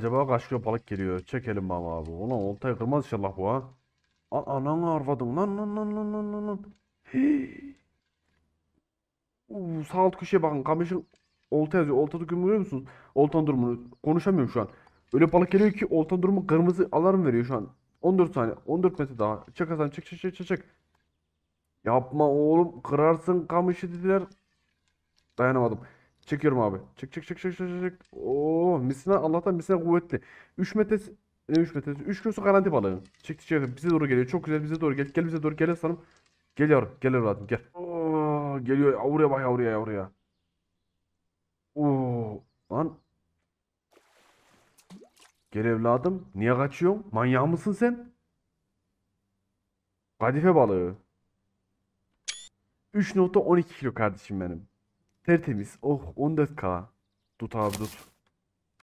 Acaba kaç kilo balık geliyor? Çekelim ama abi. Ulan oltayı kırmaz inşallah bu ha. Anan arvadım lan lan lan lan lan lan lan. sağ alt köşeye bakın. Kamışın olta yazıyor. Oltada gün görüyor musunuz? Oltan durumunu. Konuşamıyorum şu an. Öyle balık geliyor ki oltan durumu kırmızı alarm veriyor şu an. 14 saniye. 14 metre daha. Çek Hasan çek çek çek çek çek. Yapma oğlum. Kırarsın kamışı dediler. Dayanamadım. Çekiyorum abi. Çık çık çık çık çık çık. Oo misina Allah'tan misina kuvvetli. 3 metre ne 3 metre 3 su garanti balığı. Çık çık bize doğru geliyor. Çok güzel bize doğru gel. Gel bize doğru gel aslanım. Geliyor. Gel evladım gel. Oo, geliyor. Avruya bak avruya avruya. Oo lan. Gel evladım. Niye kaçıyorsun? Manyak mısın sen? Kadife balığı. 3.12 kilo kardeşim benim. Tertemiz. Oh 14K. Tut abi tut.